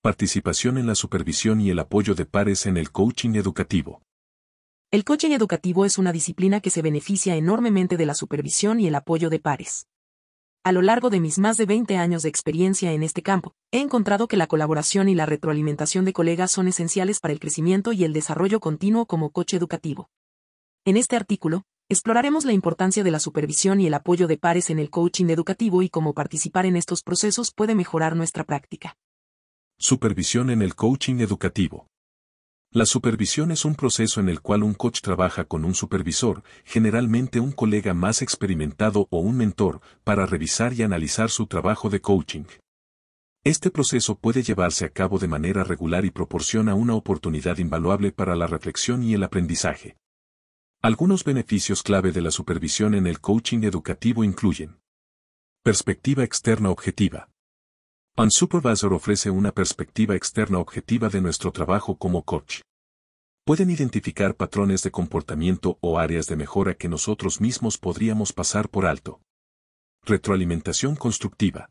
participación en la supervisión y el apoyo de pares en el coaching educativo. El coaching educativo es una disciplina que se beneficia enormemente de la supervisión y el apoyo de pares. A lo largo de mis más de 20 años de experiencia en este campo, he encontrado que la colaboración y la retroalimentación de colegas son esenciales para el crecimiento y el desarrollo continuo como coach educativo. En este artículo, exploraremos la importancia de la supervisión y el apoyo de pares en el coaching educativo y cómo participar en estos procesos puede mejorar nuestra práctica. Supervisión en el coaching educativo. La supervisión es un proceso en el cual un coach trabaja con un supervisor, generalmente un colega más experimentado o un mentor, para revisar y analizar su trabajo de coaching. Este proceso puede llevarse a cabo de manera regular y proporciona una oportunidad invaluable para la reflexión y el aprendizaje. Algunos beneficios clave de la supervisión en el coaching educativo incluyen Perspectiva externa objetiva supervisor ofrece una perspectiva externa objetiva de nuestro trabajo como coach. Pueden identificar patrones de comportamiento o áreas de mejora que nosotros mismos podríamos pasar por alto. Retroalimentación constructiva.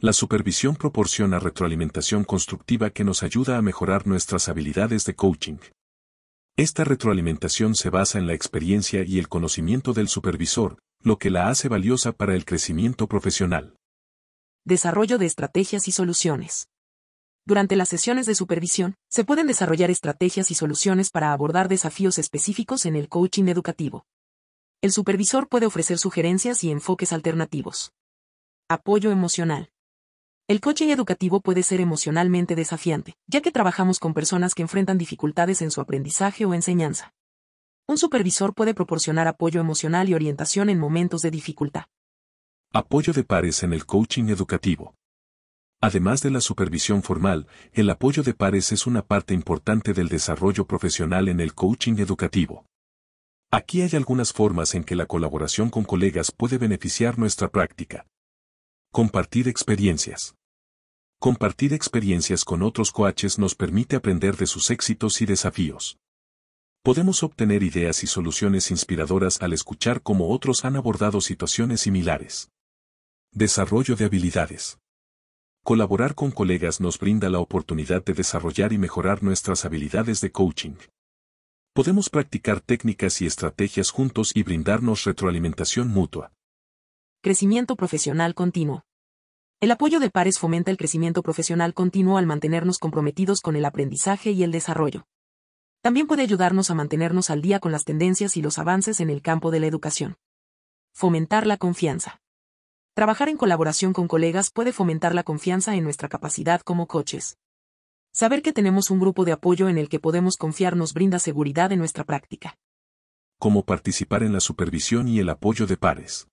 La supervisión proporciona retroalimentación constructiva que nos ayuda a mejorar nuestras habilidades de coaching. Esta retroalimentación se basa en la experiencia y el conocimiento del supervisor, lo que la hace valiosa para el crecimiento profesional. Desarrollo de estrategias y soluciones. Durante las sesiones de supervisión, se pueden desarrollar estrategias y soluciones para abordar desafíos específicos en el coaching educativo. El supervisor puede ofrecer sugerencias y enfoques alternativos. Apoyo emocional. El coaching educativo puede ser emocionalmente desafiante, ya que trabajamos con personas que enfrentan dificultades en su aprendizaje o enseñanza. Un supervisor puede proporcionar apoyo emocional y orientación en momentos de dificultad. Apoyo de pares en el coaching educativo. Además de la supervisión formal, el apoyo de pares es una parte importante del desarrollo profesional en el coaching educativo. Aquí hay algunas formas en que la colaboración con colegas puede beneficiar nuestra práctica. Compartir experiencias. Compartir experiencias con otros coaches nos permite aprender de sus éxitos y desafíos. Podemos obtener ideas y soluciones inspiradoras al escuchar cómo otros han abordado situaciones similares. Desarrollo de habilidades. Colaborar con colegas nos brinda la oportunidad de desarrollar y mejorar nuestras habilidades de coaching. Podemos practicar técnicas y estrategias juntos y brindarnos retroalimentación mutua. Crecimiento profesional continuo. El apoyo de pares fomenta el crecimiento profesional continuo al mantenernos comprometidos con el aprendizaje y el desarrollo. También puede ayudarnos a mantenernos al día con las tendencias y los avances en el campo de la educación. Fomentar la confianza. Trabajar en colaboración con colegas puede fomentar la confianza en nuestra capacidad como coaches. Saber que tenemos un grupo de apoyo en el que podemos confiar nos brinda seguridad en nuestra práctica. Cómo participar en la supervisión y el apoyo de pares.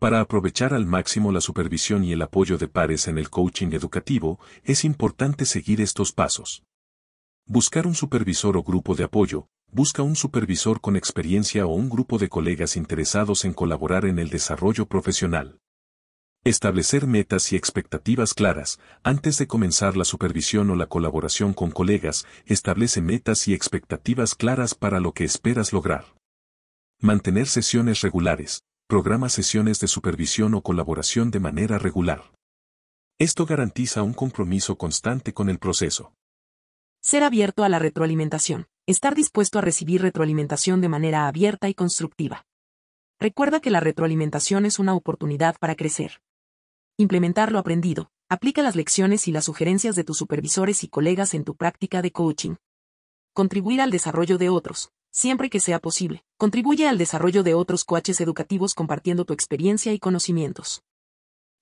Para aprovechar al máximo la supervisión y el apoyo de pares en el coaching educativo, es importante seguir estos pasos. Buscar un supervisor o grupo de apoyo, busca un supervisor con experiencia o un grupo de colegas interesados en colaborar en el desarrollo profesional. Establecer metas y expectativas claras. Antes de comenzar la supervisión o la colaboración con colegas, establece metas y expectativas claras para lo que esperas lograr. Mantener sesiones regulares. Programa sesiones de supervisión o colaboración de manera regular. Esto garantiza un compromiso constante con el proceso. Ser abierto a la retroalimentación. Estar dispuesto a recibir retroalimentación de manera abierta y constructiva. Recuerda que la retroalimentación es una oportunidad para crecer. Implementar lo aprendido. Aplica las lecciones y las sugerencias de tus supervisores y colegas en tu práctica de coaching. Contribuir al desarrollo de otros, siempre que sea posible. Contribuye al desarrollo de otros coaches educativos compartiendo tu experiencia y conocimientos.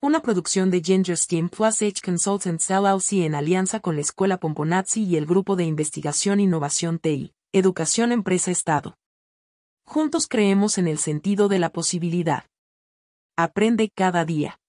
Una producción de Ginger Steam Plus H Consultants LLC en alianza con la Escuela Pomponazzi y el Grupo de Investigación e Innovación TI, Educación Empresa Estado. Juntos creemos en el sentido de la posibilidad. Aprende cada día.